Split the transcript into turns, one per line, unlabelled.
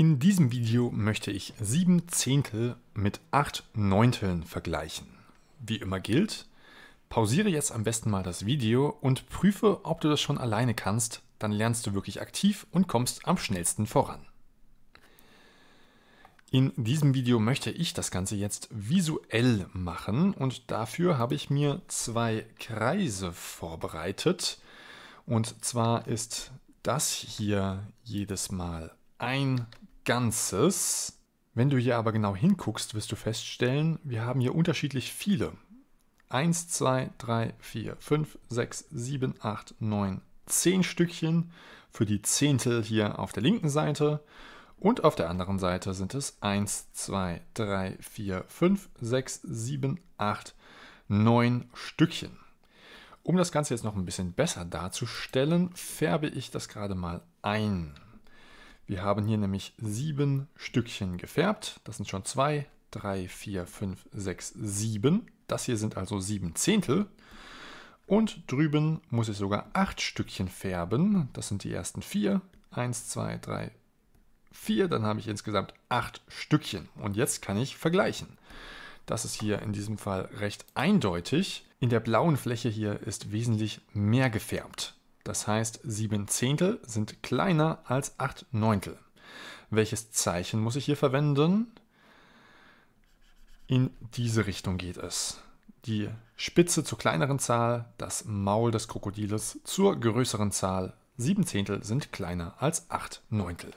In diesem Video möchte ich 7 Zehntel mit 8 Neunteln vergleichen. Wie immer gilt, pausiere jetzt am besten mal das Video und prüfe, ob du das schon alleine kannst, dann lernst du wirklich aktiv und kommst am schnellsten voran. In diesem Video möchte ich das Ganze jetzt visuell machen und dafür habe ich mir zwei Kreise vorbereitet. Und zwar ist das hier jedes Mal ein Ganzes. Wenn du hier aber genau hinguckst, wirst du feststellen, wir haben hier unterschiedlich viele. 1, 2, 3, 4, 5, 6, 7, 8, 9, 10 Stückchen für die Zehntel hier auf der linken Seite. Und auf der anderen Seite sind es 1, 2, 3, 4, 5, 6, 7, 8, 9 Stückchen. Um das Ganze jetzt noch ein bisschen besser darzustellen, färbe ich das gerade mal ein. Wir haben hier nämlich sieben Stückchen gefärbt. Das sind schon zwei, drei, vier, fünf, sechs, sieben. Das hier sind also sieben Zehntel. Und drüben muss ich sogar acht Stückchen färben. Das sind die ersten vier. Eins, zwei, drei, vier. Dann habe ich insgesamt acht Stückchen. Und jetzt kann ich vergleichen. Das ist hier in diesem Fall recht eindeutig. In der blauen Fläche hier ist wesentlich mehr gefärbt. Das heißt, 7 Zehntel sind kleiner als 8 Neuntel. Welches Zeichen muss ich hier verwenden? In diese Richtung geht es. Die Spitze zur kleineren Zahl, das Maul des Krokodiles zur größeren Zahl. 7 Zehntel sind kleiner als 8 Neuntel.